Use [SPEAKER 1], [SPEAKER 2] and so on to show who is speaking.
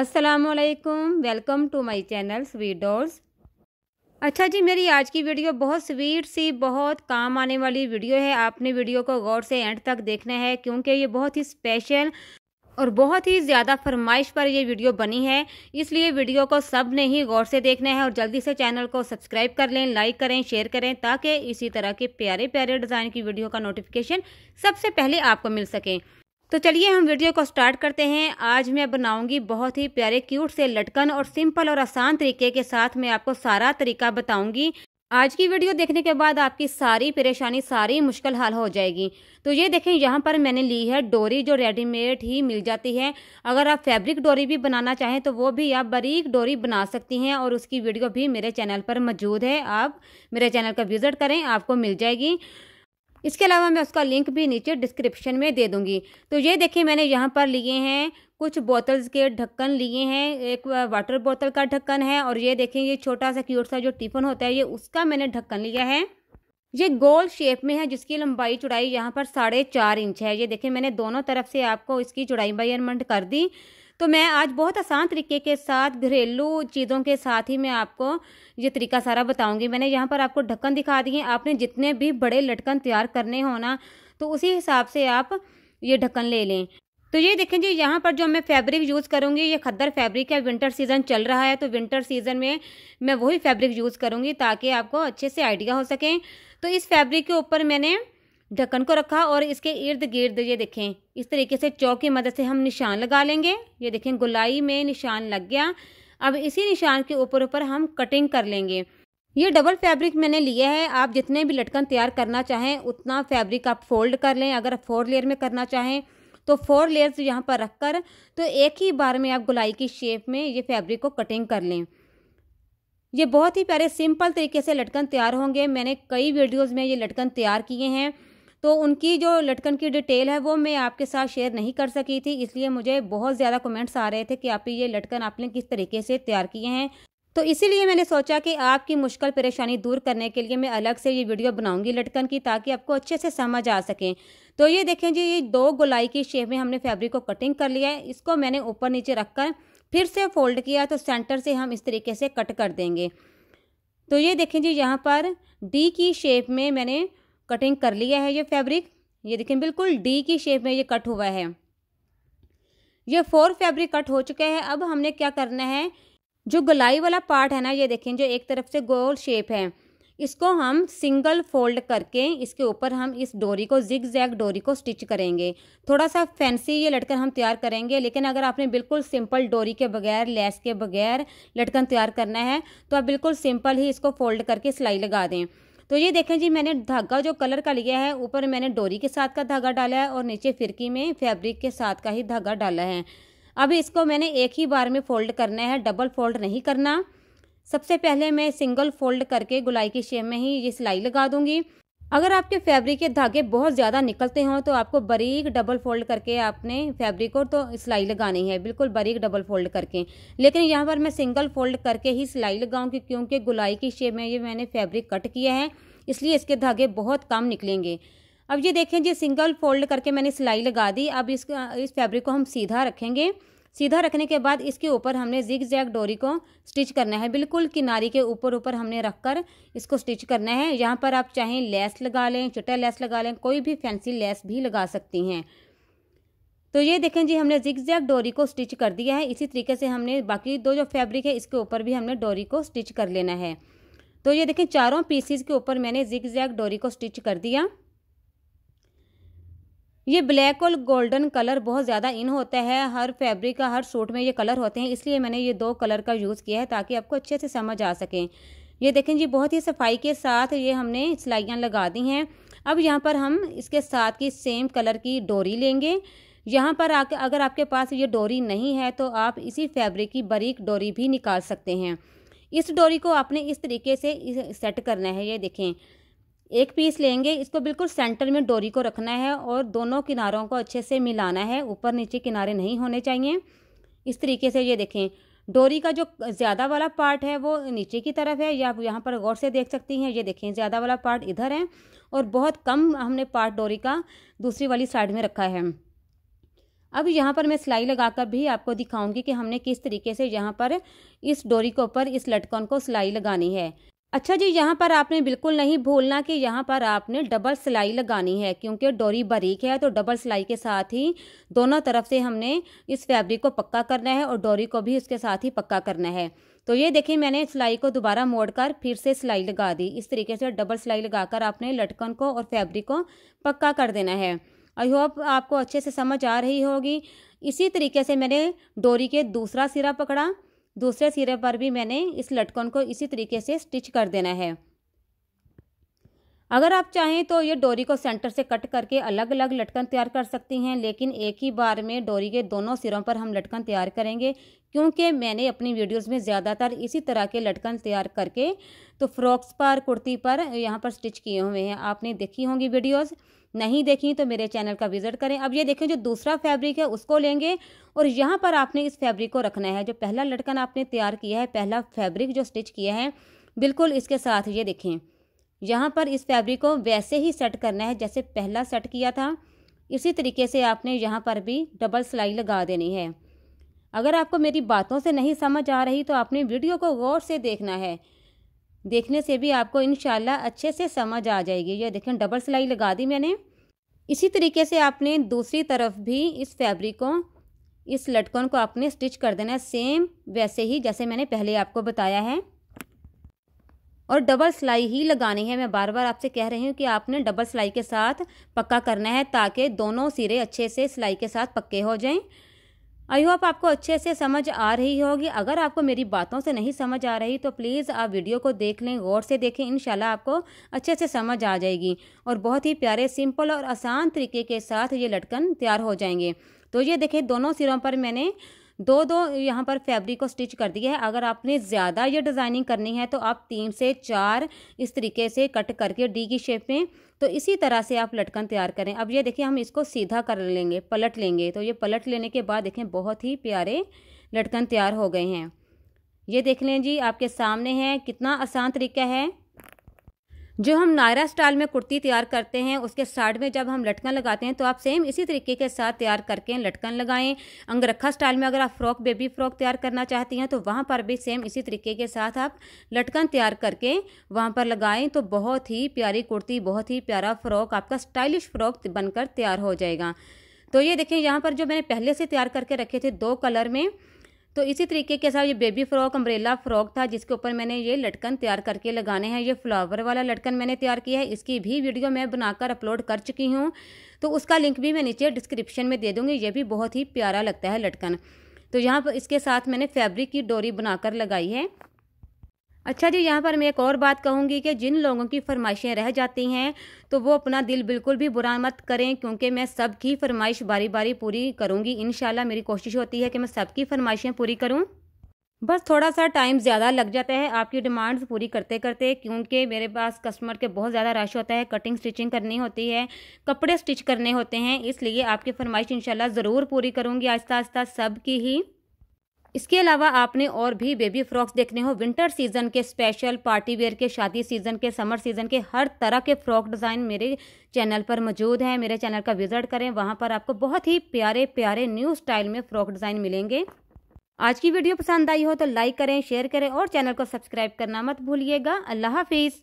[SPEAKER 1] असलकम welcome to my channel sweet dolls अच्छा जी मेरी आज की वीडियो बहुत स्वीट सी बहुत काम आने वाली वीडियो है आपने वीडियो को गौर से एंड तक देखना है क्योंकि ये बहुत ही स्पेशल और बहुत ही ज़्यादा फरमाइश पर यह वीडियो बनी है इसलिए वीडियो को सब ने ही गौर से देखना है और जल्दी से चैनल को सब्सक्राइब कर लें लाइक करें शेयर करें ताकि इसी तरह के प्यारे प्यारे डिज़ाइन की वीडियो का नोटिफिकेशन सबसे पहले आपको मिल सके तो चलिए हम वीडियो को स्टार्ट करते हैं आज मैं बनाऊंगी बहुत ही प्यारे क्यूट से लटकन और सिंपल और आसान तरीके के साथ मैं आपको सारा तरीका बताऊंगी आज की वीडियो देखने के बाद आपकी सारी परेशानी सारी मुश्किल हल हो जाएगी तो ये देखें यहाँ पर मैंने ली है डोरी जो रेडीमेड ही मिल जाती है अगर आप फैब्रिक डोरी भी बनाना चाहें तो वो भी आप बारीक डोरी बना सकती हैं और उसकी वीडियो भी मेरे चैनल पर मौजूद है आप मेरे चैनल का विज़िट करें आपको मिल जाएगी इसके अलावा मैं उसका लिंक भी नीचे डिस्क्रिप्शन में दे दूँगी तो ये देखिए मैंने यहाँ पर लिए हैं कुछ बोतल्स के ढक्कन लिए हैं एक वाटर बोतल का ढक्कन है और ये देखें ये छोटा सा क्यूट सा जो टिफिन होता है ये उसका मैंने ढक्कन लिया है ये गोल शेप में है जिसकी लंबाई चौड़ाई यहाँ पर साढ़े चार इंच है ये देखें मैंने दोनों तरफ से आपको इसकी चौड़ाई बाई कर दी तो मैं आज बहुत आसान तरीके के साथ घरेलू चीज़ों के साथ ही मैं आपको ये तरीका सारा बताऊंगी मैंने यहाँ पर आपको ढक्कन दिखा दिए आपने जितने भी बड़े लटकन तैयार करने हो ना तो उसी हिसाब से आप ये ढक्कन ले लें तो ये देखें जी यहाँ पर जो मैं फैब्रिक यूज़ करूँगी ये खद्दर फैब्रिक है विंटर सीज़न चल रहा है तो विंटर सीज़न में मैं वही फैब्रिक यूज़ करूँगी ताकि आपको अच्छे से आइडिया हो सके तो इस फैब्रिक के ऊपर मैंने ढक्कन को रखा और इसके इर्द गिर्द ये देखें इस तरीके से चौक की मदद से हम निशान लगा लेंगे ये देखें गुलाई में निशान लग गया अब इसी निशान के ऊपर ऊपर हम कटिंग कर लेंगे ये डबल फैब्रिक मैंने लिया है आप जितने भी लटकन तैयार करना चाहें उतना फैब्रिक आप फोल्ड कर लें अगर फोर लेयर में करना चाहें तो फोर लेयर्स यहाँ पर रख कर तो एक ही बार में आप गुलाई की शेप में ये फैब्रिक को कटिंग कर लें ये बहुत ही प्यारे सिंपल तरीके से लटकन तैयार होंगे मैंने कई वीडियोज़ में ये लटकन तैयार किए हैं तो उनकी जो लटकन की डिटेल है वो मैं आपके साथ शेयर नहीं कर सकी थी इसलिए मुझे बहुत ज़्यादा कमेंट्स आ रहे थे कि आप ये लटकन आपने किस तरीके से तैयार किए हैं तो इसीलिए मैंने सोचा कि आपकी मुश्किल परेशानी दूर करने के लिए मैं अलग से ये वीडियो बनाऊंगी लटकन की ताकि आपको अच्छे से समझ आ सके तो ये देखें जी ये दो गुलाई की शेप में हमने फैब्रिक को कटिंग कर लिया है इसको मैंने ऊपर नीचे रख कर फिर से फोल्ड किया तो सेंटर से हम इस तरीके से कट कर देंगे तो ये देखें जी यहाँ पर डी की शेप में मैंने कटिंग कर लिया है ये फैब्रिक ये देखें बिल्कुल डी की शेप में ये कट हुआ है ये फोर फैब्रिक कट हो चुका है अब हमने क्या करना है जो गलाई वाला पार्ट है ना ये देखें जो एक तरफ से गोल शेप है इसको हम सिंगल फोल्ड करके इसके ऊपर हम इस डोरी को जिग जैग डोरी को स्टिच करेंगे थोड़ा सा फैंसी ये लटकन हम तैयार करेंगे लेकिन अगर आपने बिल्कुल सिंपल डोरी के बगैर लेस के बगैर लटकन तैयार करना है तो आप बिल्कुल सिंपल ही इसको फोल्ड करके सिलाई लगा दें तो ये देखें जी मैंने धागा जो कलर का लिया है ऊपर मैंने डोरी के साथ का धागा डाला है और नीचे फिरकी में फैब्रिक के साथ का ही धागा डाला है अब इसको मैंने एक ही बार में फ़ोल्ड करना है डबल फोल्ड नहीं करना सबसे पहले मैं सिंगल फोल्ड करके गुलाई की शेप में ही ये सिलाई लगा दूंगी अगर आपके फैब्रिक के धागे बहुत ज़्यादा निकलते हों तो आपको बारीक डबल फोल्ड करके आपने फैब्रिक को तो सिलाई लगानी है बिल्कुल बारीक डबल फोल्ड करके लेकिन यहाँ पर मैं सिंगल फोल्ड करके ही सिलाई लगाऊंगी क्योंकि गुलाई की शेप में ये मैंने फैब्रिक कट किया है इसलिए इसके धागे बहुत कम निकलेंगे अब ये देखें जी सिंगल फोल्ड करके मैंने सिलाई लगा दी अब इस इस फैब्रिक को हम सीधा रखेंगे सीधा रखने के बाद इसके ऊपर हमने जिग जैग डोरी को स्टिच करना है बिल्कुल किनारी के ऊपर ऊपर हमने रखकर इसको स्टिच करना है यहाँ पर आप चाहें लेस लगा लें चटा लेस लगा लें कोई भी फैंसी लेस भी लगा सकती हैं तो ये देखें जी हमने जिग जैग डोरी को स्टिच कर दिया है इसी तरीके से हमने बाकी दो जो फैब्रिक है इसके ऊपर भी हमने डोरी को स्टिच कर लेना है तो ये देखें चारों पीसीज के ऊपर मैंने जिग जैग डोरी को स्टिच कर दिया ये ब्लैक और गोल्डन कलर बहुत ज़्यादा इन होता है हर फैब्रिक का हर सूट में ये कलर होते हैं इसलिए मैंने ये दो कलर का यूज़ किया है ताकि आपको अच्छे से समझ आ सकें ये देखें जी बहुत ही सफाई के साथ ये हमने सिलाइयाँ लगा दी हैं अब यहाँ पर हम इसके साथ की सेम कलर की डोरी लेंगे यहाँ पर आके अगर आपके पास ये डोरी नहीं है तो आप इसी फैब्रिक की बारीक डोरी भी निकाल सकते हैं इस डोरी को आपने इस तरीके से सेट करना है ये देखें एक पीस लेंगे इसको बिल्कुल सेंटर में डोरी को रखना है और दोनों किनारों को अच्छे से मिलाना है ऊपर नीचे किनारे नहीं होने चाहिए इस तरीके से ये देखें डोरी का जो ज़्यादा वाला पार्ट है वो नीचे की तरफ है या आप यहाँ पर गौर से देख सकती हैं ये देखें ज़्यादा वाला पार्ट इधर है और बहुत कम हमने पार्ट डोरी का दूसरी वाली साइड में रखा है अब यहाँ पर मैं सिलाई लगाकर भी आपको दिखाऊंगी कि हमने किस तरीके से यहाँ पर इस डोरी के ऊपर इस लटकन को सिलाई लगानी है अच्छा जी यहाँ पर आपने बिल्कुल नहीं भूलना कि यहाँ पर आपने डबल सिलाई लगानी है क्योंकि डोरी बारीक है तो डबल सिलाई के साथ ही दोनों तरफ से हमने इस फैब्रिक को पक्का करना है और डोरी को भी इसके साथ ही पक्का करना है तो ये देखिए मैंने सिलाई को दोबारा मोड़कर फिर से सिलाई लगा दी इस तरीके से डबल सिलाई लगाकर आपने लटकन को और फैब्रिक को पक्का कर देना है आई होप आपको अच्छे से समझ आ रही होगी इसी तरीके से मैंने डोरी के दूसरा सिरा पकड़ा दूसरे सिरे पर भी मैंने इस लटकन को इसी तरीके से स्टिच कर देना है अगर आप चाहें तो ये डोरी को सेंटर से कट करके अलग अलग लटकन तैयार कर सकती हैं लेकिन एक ही बार में डोरी के दोनों सिरों पर हम लटकन तैयार करेंगे क्योंकि मैंने अपनी वीडियोस में ज़्यादातर इसी तरह के लटकन तैयार करके तो फ्रॉक्स पर कुर्ती पर यहाँ पर स्टिच किए हुए हैं आपने देखी होंगी वीडियोज़ नहीं देखी तो मेरे चैनल का विज़िट करें अब ये देखें जो दूसरा फैब्रिक है उसको लेंगे और यहाँ पर आपने इस फैब्रिक को रखना है जो पहला लटकन आपने तैयार किया है पहला फैब्रिक जो स्टिच किया है बिल्कुल इसके साथ ये देखें यहाँ पर इस फैब्रिक को वैसे ही सेट करना है जैसे पहला सेट किया था इसी तरीके से आपने यहाँ पर भी डबल सिलाई लगा देनी है अगर आपको मेरी बातों से नहीं समझ आ रही तो आपने वीडियो को गौर से देखना है देखने से भी आपको इन अच्छे से समझ आ जाएगी ये देखें डबल सिलाई लगा दी मैंने इसी तरीके से आपने दूसरी तरफ भी इस फैब्रिक को इस लटकन को आपने स्टिच कर देना है सेम वैसे ही जैसे मैंने पहले आपको बताया है और डबल सिलाई ही लगानी है मैं बार बार आपसे कह रही हूँ कि आपने डबल सिलाई के साथ पक्का करना है ताकि दोनों सिरे अच्छे से सिलाई के साथ पक्के हो जाएं आई होप आपको अच्छे से समझ आ रही होगी अगर आपको मेरी बातों से नहीं समझ आ रही तो प्लीज़ आप वीडियो को देख लें गौर से देखें इन आपको अच्छे से समझ आ जाएगी और बहुत ही प्यारे सिंपल और आसान तरीके के साथ ये लटकन तैयार हो जाएंगे तो ये देखें दोनों सिरों पर मैंने दो दो यहाँ पर फैब्रिक को स्टिच कर दिया है अगर आपने ज़्यादा ये डिज़ाइनिंग करनी है तो आप तीन से चार इस तरीके से कट करके डी की शेप में तो इसी तरह से आप लटकन तैयार करें अब ये देखिए हम इसको सीधा कर लेंगे पलट लेंगे तो ये पलट लेने के बाद देखें बहुत ही प्यारे लटकन तैयार हो गए हैं ये देख लें जी आपके सामने है कितना आसान तरीका है जो हम नायरा स्टाइल में कुर्ती तैयार करते हैं उसके साइड में जब हम लटकन लगाते हैं तो आप सेम इसी तरीके के साथ तैयार करके लटकन लगाएं अंगरखा स्टाइल में अगर आप फ्रॉक बेबी फ्रॉक तैयार करना चाहती हैं तो वहाँ पर भी सेम इसी तरीके के साथ आप लटकन तैयार करके वहाँ पर लगाएं तो बहुत ही प्यारी कुर्ती बहुत ही प्यारा फ्रॉक आपका स्टाइलिश फ्रॉक बनकर तैयार हो जाएगा तो ये देखें यहाँ पर जो मैंने पहले से तैयार करके रखे थे दो कलर में तो इसी तरीके के साथ ये बेबी फ्रॉक अम्ब्रेला फ्रॉक था जिसके ऊपर मैंने ये लटकन तैयार करके लगाने हैं ये फ्लावर वाला लटकन मैंने तैयार किया है इसकी भी वीडियो मैं बनाकर अपलोड कर चुकी हूँ तो उसका लिंक भी मैं नीचे डिस्क्रिप्शन में दे दूँगी ये भी बहुत ही प्यारा लगता है लटकन तो यहाँ पर इसके साथ मैंने फैब्रिक की डोरी बनाकर लगाई है अच्छा जी यहाँ पर मैं एक और बात कहूँगी कि जिन लोगों की फरमाइशें रह जाती हैं तो वो अपना दिल बिल्कुल भी बुरा मत करें क्योंकि मैं सब की फरमाइश बारी बारी पूरी करूँगी इन मेरी कोशिश होती है कि मैं सबकी फरमाइशें पूरी करूँ बस थोड़ा सा टाइम ज़्यादा लग जाता है आपकी डिमांड्स पूरी करते करते क्योंकि मेरे पास कस्टमर के बहुत ज़्यादा रश होता है कटिंग स्टिचिंग करनी होती है कपड़े स्टिच करने होते हैं इसलिए आपकी फरमाइश इंशाल्लाह ज़रूर पूरी करूँगी आहिस्ता आहिस्ता सब की ही इसके अलावा आपने और भी बेबी फ्रॉक्स देखने हो विंटर सीजन के स्पेशल पार्टी वेयर के शादी सीजन के समर सीजन के हर तरह के फ्रॉक डिज़ाइन मेरे चैनल पर मौजूद हैं मेरे चैनल का विजिट करें वहाँ पर आपको बहुत ही प्यारे प्यारे न्यू स्टाइल में फ्रॉक डिज़ाइन मिलेंगे आज की वीडियो पसंद आई हो तो लाइक करें शेयर करें और चैनल को सब्सक्राइब करना मत भूलिएगा अल्लाह हाफिज़